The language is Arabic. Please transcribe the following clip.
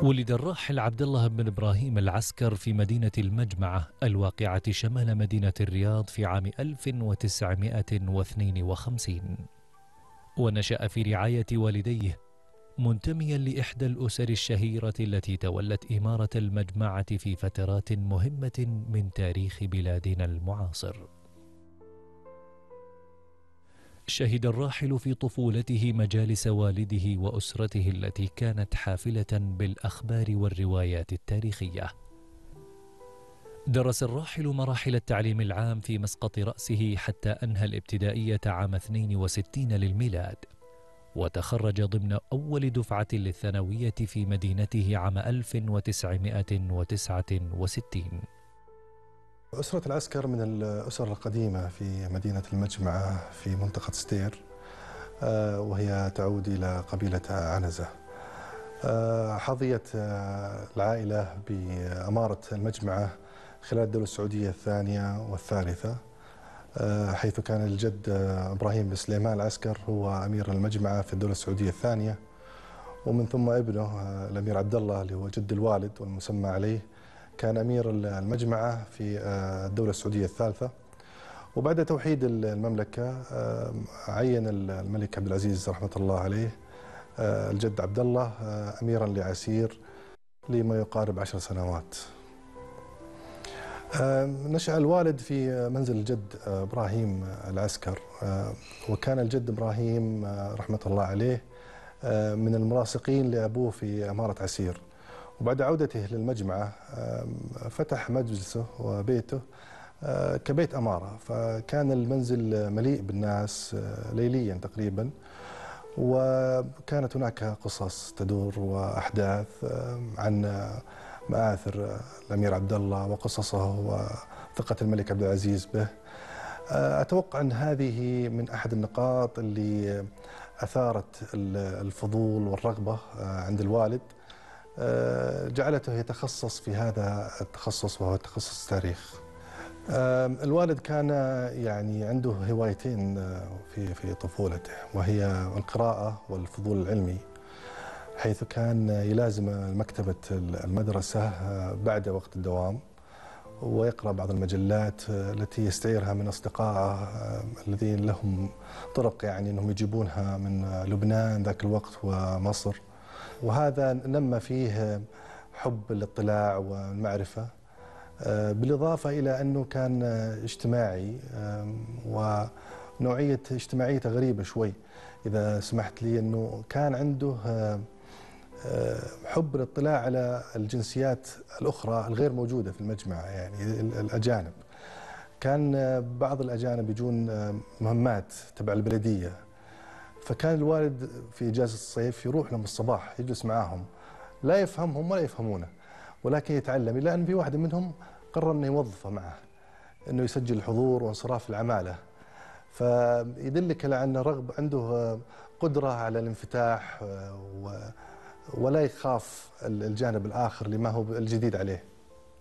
ولد الراحل عبد الله بن ابراهيم العسكر في مدينة المجمعة الواقعة شمال مدينة الرياض في عام 1952 ونشأ في رعاية والديه منتميا لإحدى الأسر الشهيرة التي تولت إمارة المجمعة في فترات مهمة من تاريخ بلادنا المعاصر شهد الراحل في طفولته مجالس والده واسرته التي كانت حافله بالاخبار والروايات التاريخيه درس الراحل مراحل التعليم العام في مسقط راسه حتى انهى الابتدائيه عام 62 للميلاد وتخرج ضمن اول دفعه للثانويه في مدينته عام 1969 أسرة العسكر من الأسر القديمة في مدينة المجمعة في منطقة ستير آه، وهي تعود إلى قبيلة عنزة آه، حظيت آه، العائلة بأمارة المجمعة خلال الدولة السعودية الثانية والثالثة حيث كان الجد إبراهيم بن سليمان العسكر هو أمير المجمعة في الدولة السعودية الثانية ومن ثم ابنه الأمير عبد الله اللي هو جد الوالد والمسمى عليه كان أمير المجمعة في آه، الدولة السعودية الثالثة وبعد توحيد المملكة عين الملك عبد العزيز رحمة الله عليه آه، الجد عبد الله آه، أميرا لعسير لما يقارب عشر سنوات نشأ الوالد في منزل الجد إبراهيم العسكر وكان الجد إبراهيم رحمة الله عليه من المراسقين لأبوه في أمارة عسير وبعد عودته للمجمعة فتح مجلسه وبيته آه، كبيت أمارة فكان المنزل مليء بالناس آه، ليليا تقريبا وكانت هناك قصص تدور وأحداث عن مآثر آه، الأمير عبد الله وقصصه وثقة الملك عبد العزيز به أتوقع أن هذه من أحد النقاط اللي أثارت الفضول والرغبة عند الوالد آه، جعلته يتخصص في هذا التخصص وهو تخصص التاريخ آه، الوالد كان يعني عنده هوايتين آه، في في طفولته وهي القراءة والفضول العلمي حيث كان يلازم مكتبة المدرسة بعد وقت الدوام ويقرأ بعض المجلات التي يستعيرها من أصدقائه الذين لهم طرق يعني أنهم يجيبونها من لبنان ذاك الوقت ومصر وهذا نمى فيه حب الاطلاع والمعرفة آه، بالإضافة إلى أنه كان اجتماعي ونوعية اجتماعيته غريبة شوي إذا سمحت لي أنه كان عنده حب الاطلاع على الجنسيات الأخرى الغير موجودة في المجمع يعني الأجانب كان آه، بعض الأجانب يجون مهمات تبع البلدية فكان الوالد في إجازة الصيف يروح لهم الصباح يجلس معاهم لا يفهمهم ولا يفهمونه ولكن يتعلم إلا أن في واحد منهم قرر أنه يوظفه معه أنه يسجل الحضور وانصراف العمالة فيدلك على أن رغب عنده قدرة على الانفتاح و ولا يخاف الجانب الآخر لما هو الجديد عليه